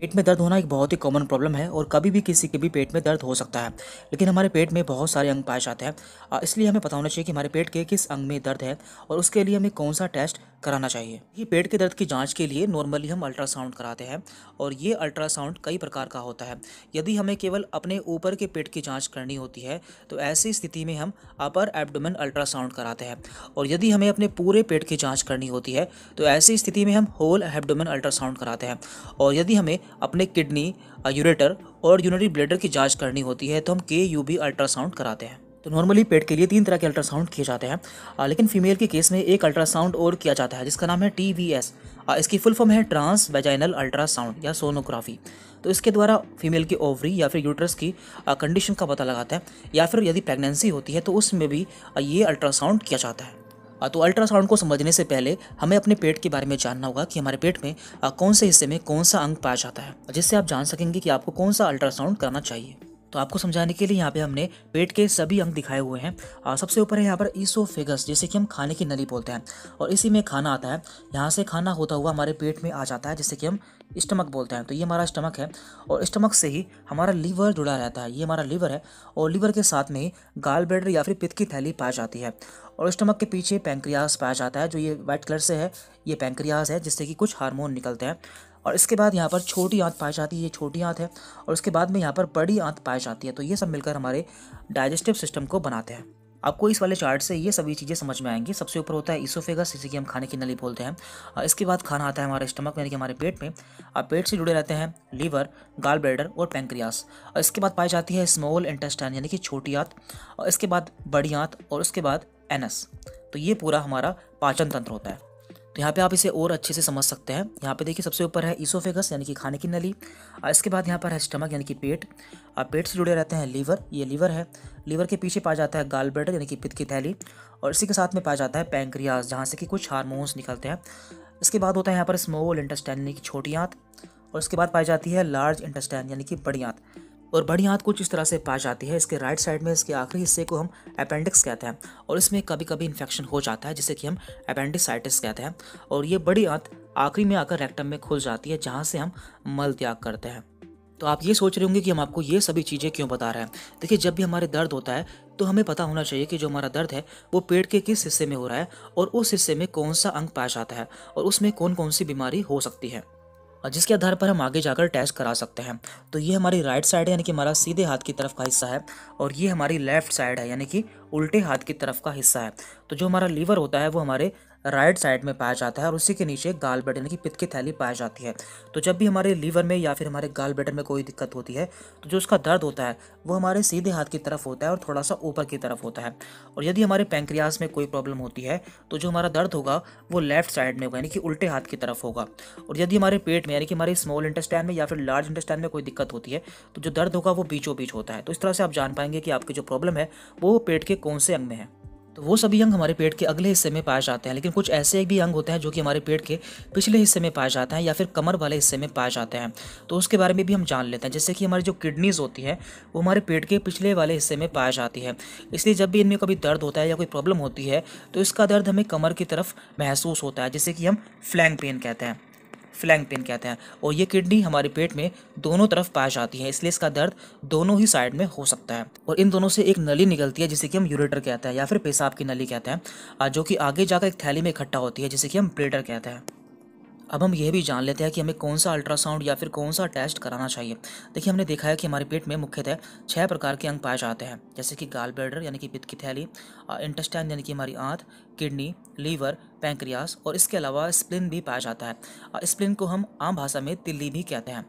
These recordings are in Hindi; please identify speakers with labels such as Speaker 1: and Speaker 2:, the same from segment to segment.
Speaker 1: पेट में दर्द होना एक बहुत ही कॉमन प्रॉब्लम है और कभी भी किसी के भी पेट में दर्द हो सकता है लेकिन हमारे पेट में बहुत सारे अंग पाए जाते हैं इसलिए हमें पता होना चाहिए कि हमारे पेट के किस अंग में दर्द है और उसके लिए हमें कौन सा टेस्ट कराना चाहिए ये पेट के दर्द की जांच के लिए नॉर्मली हम अल्ट्रासाउंड कराते हैं और ये अल्ट्रासाउंड कई प्रकार का होता है यदि हमें केवल अपने ऊपर के पेट की जाँच करनी होती है तो ऐसी स्थिति में हम अपर एबडोमन अल्ट्रासाउंड कराते हैं और यदि हमें अपने पूरे पेट की जाँच करनी होती है तो ऐसी स्थिति में हम होल एबडोमन अल्ट्रासाउंड कराते हैं और यदि हमें अपने किडनी यूरेटर और यूनरी ब्लेडर की जांच करनी होती है तो हम के यू बी अल्ट्रासाउंड कराते हैं तो नॉर्मली पेट के लिए तीन तरह के अल्ट्रासाउंड किए जाते हैं लेकिन फीमेल के केस में एक अल्ट्रासाउंड और किया जाता है जिसका नाम है टी वी एस इसकी फुल फॉर्म है ट्रांस वेजाइनल अल्ट्रासाउंड या सोनोग्राफी तो इसके द्वारा फीमेल की ओवरी या फिर यूट्रस की कंडीशन का पता लगाता है या फिर यदि प्रेगनेंसी होती है तो उसमें भी ये अल्ट्रासाउंड किया जाता है तो अल्ट्रासाउंड को समझने से पहले हमें अपने पेट के बारे में जानना होगा कि हमारे पेट में कौन से हिस्से में कौन सा अंग पाया जाता है जिससे आप जान सकेंगे कि आपको कौन सा अल्ट्रासाउंड करना चाहिए तो आपको समझाने के लिए यहाँ पे हमने पेट के सभी अंग दिखाए हुए हैं और सबसे ऊपर है यहाँ पर फिगस जैसे कि हम खाने की नली बोलते हैं और इसी में खाना आता है यहाँ से खाना होता हुआ हमारे पेट में आ जाता है जैसे कि हम स्टमक बोलते हैं तो ये हमारा स्टमक है और स्टमक से ही हमारा लीवर जुड़ा रहता है ये हमारा लीवर है और लीवर के साथ में ही गाल ब्लेडर या फिर पित्त की थैली पाई जाती है और स्टमक के पीछे पैंक्रियास पाया जाता है जो ये व्हाइट कलर से है ये पैंक्रियास है जिससे कि कुछ हार्मोन निकलते हैं और इसके बाद यहाँ पर छोटी आंत पाई जाती है ये छोटी आंत है और उसके बाद में यहाँ पर बड़ी आंत पाई जाती है तो ये सब मिलकर हमारे डाइजेस्टिव सिस्टम को बनाते हैं आपको इस वाले चार्ट से ये सभी चीज़ें समझ में आएंगी सबसे ऊपर होता है इसोफेगस जिसे कि हम खाने की नली बोलते हैं इसके बाद खाना आता है हमारे स्टमक यानी कि हमारे पेट में आप पेट से जुड़े रहते हैं लीवर गाल ब्लेडर और पेंक्रियास और इसके बाद पाई जाती है स्मॉल इंटेस्टाइन यानी कि छोटी आँत और इसके बाद बड़ी आँत और उसके बाद एनस तो ये पूरा हमारा पाचन तंत्र होता है तो यहाँ पे आप इसे और अच्छे से समझ सकते हैं यहाँ पे देखिए सबसे ऊपर है ईसोफेगस यानी कि खाने की नली इसके बाद यहाँ पर है स्टमक यानी कि पेट पेट से जुड़े रहते हैं लीवर ये लीवर है लीवर के पीछे पाया जाता है गाल ब्लैडर यानी कि पित्त की थैली और इसी के साथ में पाया जाता है पैंक्रियाज जहाँ से कि कुछ हारमोन्स निकलते हैं इसके बाद होता है यहाँ पर स्मोल इंटेस्टाइन यानी कि छोटी आँत और उसके बाद पाई जाती है लार्ज इंटेस्टाइन यानी कि बड़ी आँत और बड़ी आंत कुछ इस तरह से पाई जाती है इसके राइट साइड में इसके आखिरी हिस्से को हम अपेंडिक्स कहते हैं और इसमें कभी कभी इन्फेक्शन हो जाता है जिसे कि हम अपेंडिसाइटिस कहते हैं और ये बड़ी आंत आखिरी में आकर रेक्टम में खुल जाती है जहाँ से हम मल त्याग करते हैं तो आप ये सोच रहे होंगे कि हम आपको ये सभी चीज़ें क्यों बता रहे हैं देखिए जब भी हमारे दर्द होता है तो हमें पता होना चाहिए कि जो हमारा दर्द है वो पेट के किस हिस्से में हो रहा है और उस हिस्से में कौन सा अंग पाया जाता है और उसमें कौन कौन सी बीमारी हो सकती है जिसके आधार पर हम आगे जाकर टेस्ट करा सकते हैं तो ये हमारी राइट साइड है यानी कि हमारा सीधे हाथ की तरफ का हिस्सा है और ये हमारी लेफ्ट साइड है यानी कि उल्टे हाथ की तरफ का हिस्सा है तो जो हमारा लीवर होता है वो हमारे राइट साइड में पाया जाता है और उसी के नीचे गाल ब्लैडर यानी कि पित्त की थैली पाई जाती है तो जब भी हमारे लीवर में या फिर हमारे गाल ब्लैडर में कोई दिक्कत होती है तो जो उसका दर्द होता है वो हमारे सीधे हाथ की तरफ होता है और थोड़ा सा ऊपर की तरफ होता है और यदि हमारे पैंक्रियाज में कोई प्रॉब्लम होती है तो जो हमारा दर्द होगा वो लेफ्ट साइड में होगा यानी कि उल्टे हाथ की तरफ होगा और यदि हमारे पेट में यानी कि हमारे स्मॉल इंटेस्टाइन में या फिर लार्ज इंटेस्टाइन में कोई दिक्कत होती है तो जो दर्द होगा वो बीचों बीच होता है तो इस तरह से आप जान पाएंगे कि आपकी जो प्रॉब्लम है वो पेट के कौन से अंग में है तो वो सभी अंग हमारे पेट के अगले हिस्से में पाए जाते हैं लेकिन कुछ ऐसे भी अंग होते हैं जो कि हमारे पेट के पिछले हिस्से में पाए जाते हैं या फिर कमर वाले हिस्से में पाए जाते हैं तो उसके बारे में भी हम जान लेते हैं जैसे कि हमारी जो किडनीज़ होती है वो हमारे पेट के पिछले वाले हिस्से में पाई जाती है इसलिए जब भी इनमें कभी दर्द होता है या कोई प्रॉब्लम होती है तो इसका दर्द हमें कमर की तरफ महसूस होता है जिसे कि हम फ्लैंग पेन कहते हैं फ्लैंग पेन कहते हैं और ये किडनी हमारे पेट में दोनों तरफ पाई जाती है इसलिए इसका दर्द दोनों ही साइड में हो सकता है और इन दोनों से एक नली निकलती है जिसे कि हम यूरेटर कहते हैं या फिर पेशाब की नली कहते हैं जो कि आगे जाकर एक थैली में इकट्ठा होती है जिसे कि हम ब्लेटर कहते हैं अब हम यह भी जान लेते हैं कि हमें कौन सा अल्ट्रासाउंड या फिर कौन सा टेस्ट कराना चाहिए देखिए हमने देखा है कि हमारे पेट में मुख्यतः छः प्रकार के अंग पाए जाते हैं जैसे कि गाल ब्लेडर यानी कि पित्त की थैली इंटेस्टाइन यानी कि हमारी आंत किडनी लीवर पैंक्रियास और इसके अलावा स्प्लिन भी पाया जाता है स्प्लिन को हम आम भाषा में तिल्ली भी कहते हैं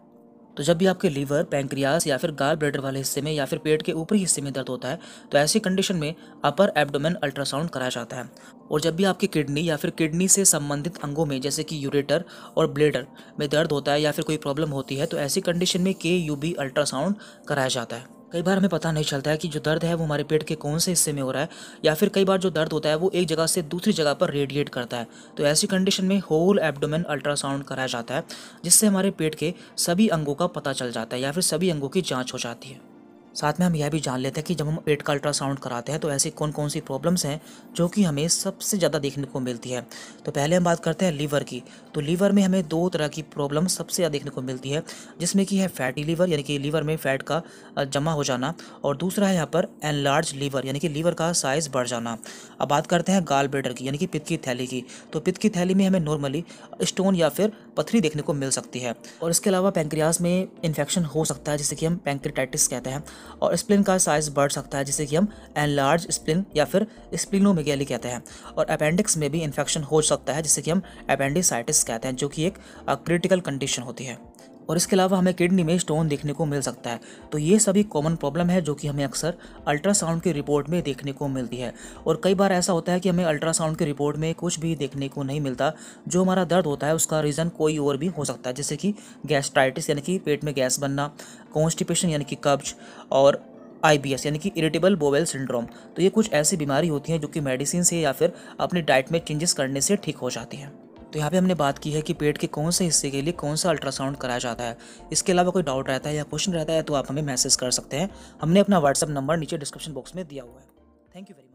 Speaker 1: तो जब भी आपके लीवर पैंक्रियास या फिर गाल ब्लेडर वाले हिस्से में या फिर पेट के ऊपरी हिस्से में दर्द होता है तो ऐसी कंडीशन में अपर एब्डोमेन अल्ट्रासाउंड कराया जाता है और जब भी आपकी किडनी या फिर किडनी से संबंधित अंगों में जैसे कि यूरेटर और ब्लेडर में दर्द होता है या फिर कोई प्रॉब्लम होती है तो ऐसी कंडीशन में के यू बी अल्ट्रासाउंड कराया जाता है कई बार हमें पता नहीं चलता है कि जो दर्द है वो हमारे पेट के कौन से हिस्से में हो रहा है या फिर कई बार जो दर्द होता है वो एक जगह से दूसरी जगह पर रेडिएट करता है तो ऐसी कंडीशन में होल एब्डोमेन अल्ट्रासाउंड कराया जाता है जिससे हमारे पेट के सभी अंगों का पता चल जाता है या फिर सभी अंगों की जाँच हो जाती है साथ में हम यह भी जान लेते हैं कि जब हम पेट का अल्ट्रासाउंड कराते हैं तो ऐसी कौन कौन सी प्रॉब्लम्स हैं जो कि हमें सबसे ज़्यादा देखने को मिलती है तो पहले हम बात करते हैं लीवर की तो लीवर में हमें दो तरह की प्रॉब्लम सबसे ज़्यादा देखने को मिलती है जिसमें कि है फैटी लीवर यानी कि लीवर में फैट का जमा हो जाना और दूसरा है यहाँ पर एनलार्ज लीवर यानी कि लीवर का साइज़ बढ़ जाना अब बात करते हैं गाल ब्रेडर की यानी कि पित्त की थैली की तो पित्त की थैली में हमें नॉर्मली स्टोन या फिर पथरी देखने को मिल सकती है और इसके अलावा पेंक्रियाज में इन्फेक्शन हो सकता है जिसे कि हम पेंक्रिटाइटिस कहते हैं और स्प्लिन का साइज बढ़ सकता है जिसे कि हम एनलार्ज स्प्लिन या फिर स्प्लिनोमेगेली कहते हैं और अपेंडिक्स में भी इन्फेक्शन हो सकता है जिसे कि हम अपेंडिसाइटिस कहते हैं जो कि एक क्रिटिकल कंडीशन होती है और इसके अलावा हमें किडनी में स्टोन देखने को मिल सकता है तो ये सभी कॉमन प्रॉब्लम है जो कि हमें अक्सर अल्ट्रासाउंड की रिपोर्ट में देखने को मिलती है और कई बार ऐसा होता है कि हमें अल्ट्रासाउंड की रिपोर्ट में कुछ भी देखने को नहीं मिलता जो हमारा दर्द होता है उसका रीज़न कोई और भी हो सकता है जैसे कि गैस्ट्राइटिस यानी कि पेट में गैस बनना कॉन्स्टिपेशन यानी कि कब्ज और आई बी एस यानी कि इरिटेबल बोवेल सिंड्रोम तो ये कुछ ऐसी बीमारी होती हैं जो कि मेडिसिन से या फिर अपनी डाइट में चेंजेस करने से ठीक हो जाती है तो यहाँ पे हमने बात की है कि पेट के कौन से हिस्से के लिए कौन सा अल्ट्रासाउंड कराया जाता है इसके अलावा कोई डाउट रहता है या क्वेश्चन रहता है तो आप हमें मैसेज कर सकते हैं हमने अपना व्हाट्सअप नंबर नीचे डिस्क्रिप्शन बॉक्स में दिया हुआ है थैंक यू वेरी